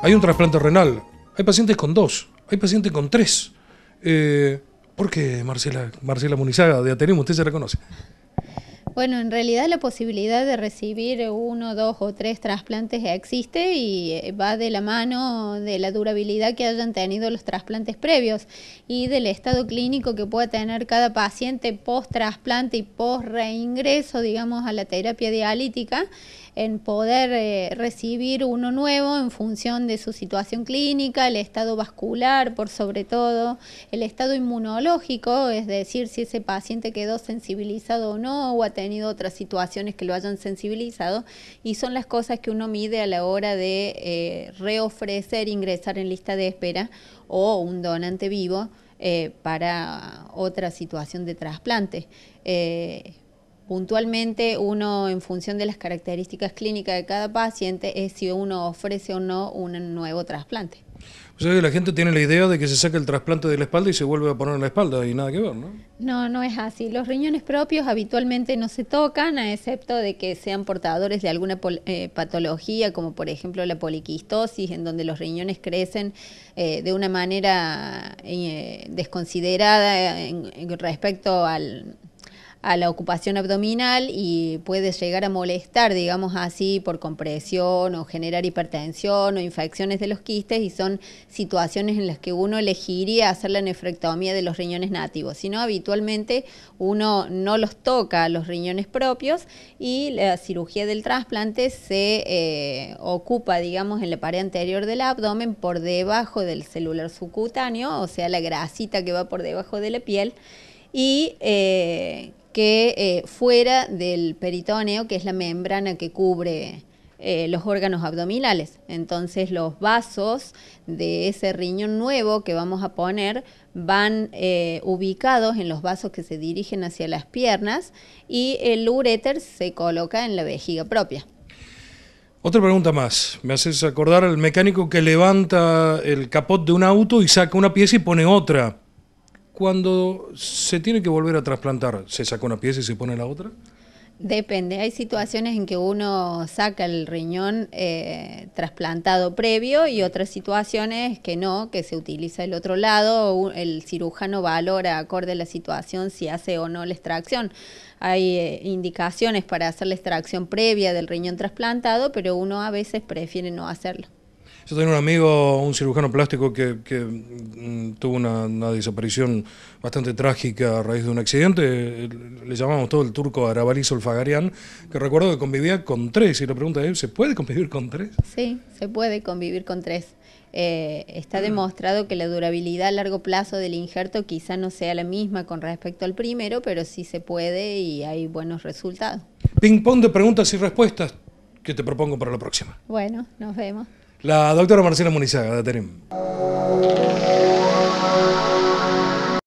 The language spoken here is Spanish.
Hay un trasplante renal, hay pacientes con dos, hay pacientes con tres. Eh, ¿Por qué Marcela, Marcela Munizaga de Ateneo? Usted se reconoce. Bueno, en realidad la posibilidad de recibir uno, dos o tres trasplantes existe y eh, va de la mano de la durabilidad que hayan tenido los trasplantes previos y del estado clínico que pueda tener cada paciente post trasplante y post reingreso, digamos, a la terapia dialítica en poder eh, recibir uno nuevo en función de su situación clínica, el estado vascular, por sobre todo, el estado inmunológico, es decir, si ese paciente quedó sensibilizado o no o ha tenido otras situaciones que lo hayan sensibilizado y son las cosas que uno mide a la hora de eh, reofrecer ingresar en lista de espera o un donante vivo eh, para otra situación de trasplante. Eh, Puntualmente, uno en función de las características clínicas de cada paciente es si uno ofrece o no un nuevo trasplante. O sea que la gente tiene la idea de que se saca el trasplante de la espalda y se vuelve a poner en la espalda y nada que ver, ¿no? No, no es así. Los riñones propios habitualmente no se tocan, a excepto de que sean portadores de alguna eh, patología, como por ejemplo la poliquistosis, en donde los riñones crecen eh, de una manera eh, desconsiderada en respecto al a la ocupación abdominal y puede llegar a molestar, digamos así, por compresión o generar hipertensión o infecciones de los quistes y son situaciones en las que uno elegiría hacer la nefrectomía de los riñones nativos. Si no, habitualmente uno no los toca los riñones propios y la cirugía del trasplante se eh, ocupa, digamos, en la pared anterior del abdomen por debajo del celular subcutáneo, o sea, la grasita que va por debajo de la piel y eh, que eh, fuera del peritoneo, que es la membrana que cubre eh, los órganos abdominales. Entonces los vasos de ese riñón nuevo que vamos a poner van eh, ubicados en los vasos que se dirigen hacia las piernas y el uréter se coloca en la vejiga propia. Otra pregunta más. Me haces acordar al mecánico que levanta el capot de un auto y saca una pieza y pone otra. Cuando se tiene que volver a trasplantar, ¿se saca una pieza y se pone la otra? Depende, hay situaciones en que uno saca el riñón eh, trasplantado previo y otras situaciones que no, que se utiliza el otro lado, el cirujano valora acorde a la situación si hace o no la extracción. Hay eh, indicaciones para hacer la extracción previa del riñón trasplantado, pero uno a veces prefiere no hacerlo. Yo tenía un amigo, un cirujano plástico, que, mm, tuvo una, desaparición bastante trágica a raíz de un accidente. Le llamamos todo el turco Arabalí Solfagarian, que recuerdo que convivía con tres. Y la pregunta es, ¿se puede convivir con tres? Sí, se puede convivir con tres. Eh, está demostrado que la durabilidad a largo plazo del injerto quizá no sea la misma con respecto al primero, pero sí se puede y hay buenos resultados. Ping pong de preguntas y respuestas que te propongo para la próxima. Bueno, nos vemos. La doctora Marcela Munizaga de tenemos.